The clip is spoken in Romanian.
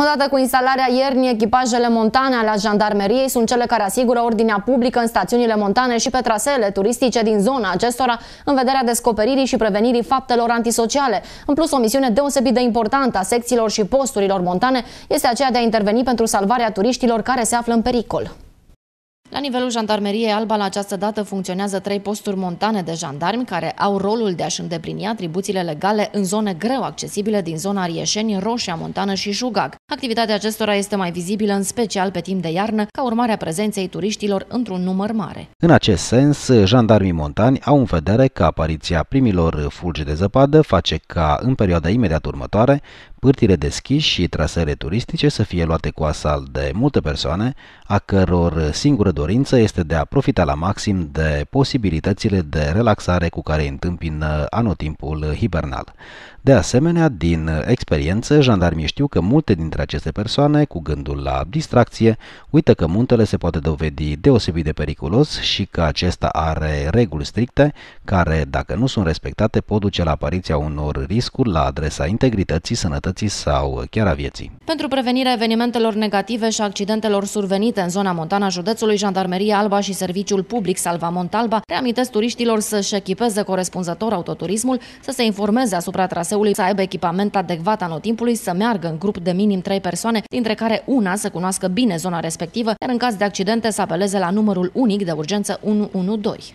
Odată cu instalarea iernii, echipajele montane ale jandarmeriei sunt cele care asigură ordinea publică în stațiunile montane și pe traseele turistice din zona acestora în vederea descoperirii și prevenirii faptelor antisociale. În plus, o misiune deosebit de importantă a secțiilor și posturilor montane este aceea de a interveni pentru salvarea turiștilor care se află în pericol. La nivelul jandarmeriei Alba, la această dată funcționează trei posturi montane de jandarmi care au rolul de a-și îndeplini atribuțiile legale în zone greu accesibile din zona Rieșeni, Roșia Montană și Jugac. Activitatea acestora este mai vizibilă în special pe timp de iarnă, ca urmare a prezenței turiștilor într-un număr mare. În acest sens, jandarmii montani au în vedere că apariția primilor fulgi de zăpadă face ca, în perioada imediat următoare, pârtile deschiși și trasele turistice să fie luate cu asalt de multe persoane, a căror singură dorință este de a profita la maxim de posibilitățile de relaxare cu care întâmpină anotimpul hibernal. De asemenea, din experiență, jandarmii știu că multe dintre dintre aceste persoane, cu gândul la distracție, uită că muntele se poate dovedi deosebit de periculos și că acesta are reguli stricte care, dacă nu sunt respectate, pot duce la apariția unor riscuri la adresa integrității, sănătății sau chiar a vieții. Pentru prevenirea evenimentelor negative și accidentelor survenite în zona montană a județului, Jandarmeria Alba și Serviciul Public Salva Montalba reamintesc turiștilor să-și echipeze corespunzător autoturismul, să se informeze asupra traseului, să aibă echipament adecvat anotimpului, să meargă în grup de minim trei persoane, dintre care una să cunoască bine zona respectivă, iar în caz de accidente să apeleze la numărul unic de urgență 112.